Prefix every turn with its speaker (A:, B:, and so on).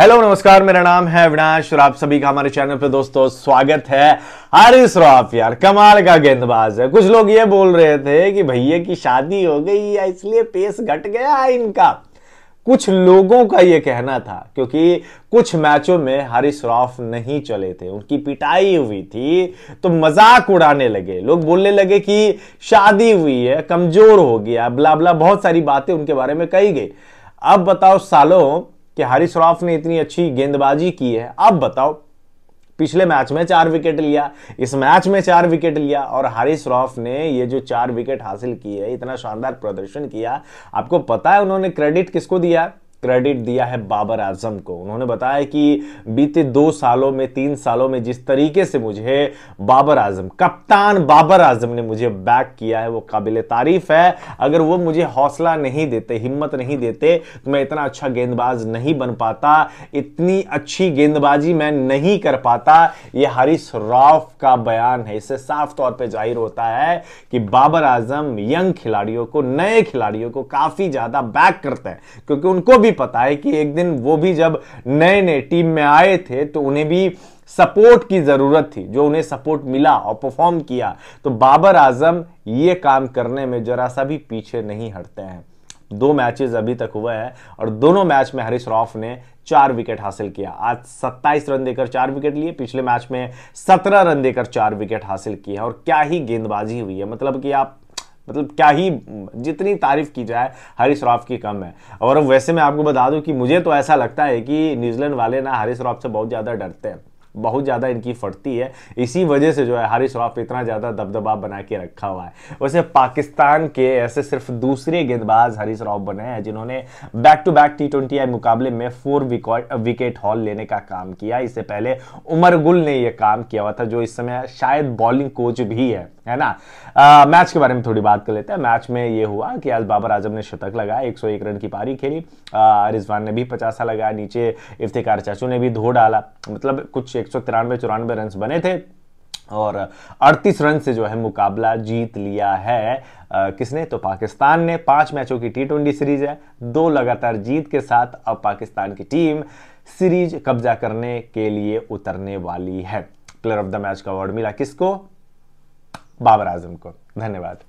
A: hello नमस्कार मेरा नाम है अविनाश और आप सभी का हमारे चैनल पर दोस्तों स्वागत है हरी रॉफ यार कमाल का गेंदबाज है कुछ लोग ये बोल रहे थे कि भैया की शादी हो गई या इसलिए पेस घट गया है इनका कुछ लोगों का ये कहना था क्योंकि कुछ मैचों में हरी रॉफ नहीं चले थे उनकी पिटाई हुई थी तो मजाक उड़ाने लगे लोग बोलने लगे कि शादी हुई है कमजोर हो गया बला बहुत सारी बातें उनके बारे में कही गई अब बताओ सालों कि हारिस श्रॉफ ने इतनी अच्छी गेंदबाजी की है अब बताओ पिछले मैच में चार विकेट लिया इस मैच में चार विकेट लिया और हारिस श्रॉफ ने ये जो चार विकेट हासिल किए है इतना शानदार प्रदर्शन किया आपको पता है उन्होंने क्रेडिट किसको दिया क्रेडिट दिया है बाबर आजम को उन्होंने बताया कि बीते दो सालों में तीन सालों में जिस तरीके से मुझे बाबर आजम कप्तान बाबर आजम ने मुझे बैक किया है वो काबिल तारीफ है अगर वो मुझे हौसला नहीं देते हिम्मत नहीं देते तो मैं इतना अच्छा गेंदबाज नहीं बन पाता इतनी अच्छी गेंदबाजी मैं नहीं कर पाता ये हरीश राफ का बयान है इससे साफ तौर पर जाहिर होता है कि बाबर आजम यंग खिलाड़ियों को नए खिलाड़ियों को काफी ज्यादा बैक करते हैं क्योंकि उनको भी पता है कि एक दिन वो भी जब नए नए टीम में आए थे तो उन्हें भी सपोर्ट की ज़रूरत थी जो उन्हें सपोर्ट मिला और परफॉर्म किया तो बाबर आजम ये काम करने में जरा सा भी पीछे नहीं हटते हैं दो मैचेस अभी तक हुए हैं और दोनों मैच में हरीश रॉफ ने चार विकेट हासिल किया आज 27 रन देकर चार विकेट लिए पिछले मैच में 17 रन देकर चार विकेट हासिल किए और क्या ही गेंदबाजी हुई है मतलब कि आप मतलब क्या ही जितनी तारीफ की जाए हरीश रॉफ की कम है और वैसे मैं आपको बता दूं कि मुझे तो ऐसा लगता है कि न्यूजीलैंड वाले ना हरीश रॉफ से बहुत ज़्यादा डरते हैं बहुत ज़्यादा इनकी फटती है इसी वजह से जो है हरी श्रॉफ इतना ज़्यादा दबदबा बना के रखा हुआ है वैसे पाकिस्तान के ऐसे सिर्फ दूसरे गेंदबाज हरी श्रॉफ बने हैं जिन्होंने back to back T twenty I मुकाबले में फोर विकेट हॉल लेने का काम किया इससे पहले उमर गुल ने यह काम किया हुआ था जो इस समय शायद बॉलिंग कोच भी है है ना आ, मैच के बारे में थोड़ी बात कर लेते हैं मैच में ये हुआ कि आज बाबर आजम ने शतक लगाया 101 रन की पारी खेली रिजवान ने भी पचासा लगाया नीचे इफ्तिकार चाचू ने भी धो डाला मतलब कुछ एक सौ तिरानवे चौरानवे रन बने थे और 38 रन से जो है मुकाबला जीत लिया है आ, किसने तो पाकिस्तान ने पांच मैचों की टी ट्वेंटी सीरीज है दो लगातार जीत के साथ अब पाकिस्तान की टीम सीरीज कब्जा करने के लिए उतरने वाली है प्लेयर ऑफ द मैच का अवार्ड मिला किसको बाबर आजम को धन्यवाद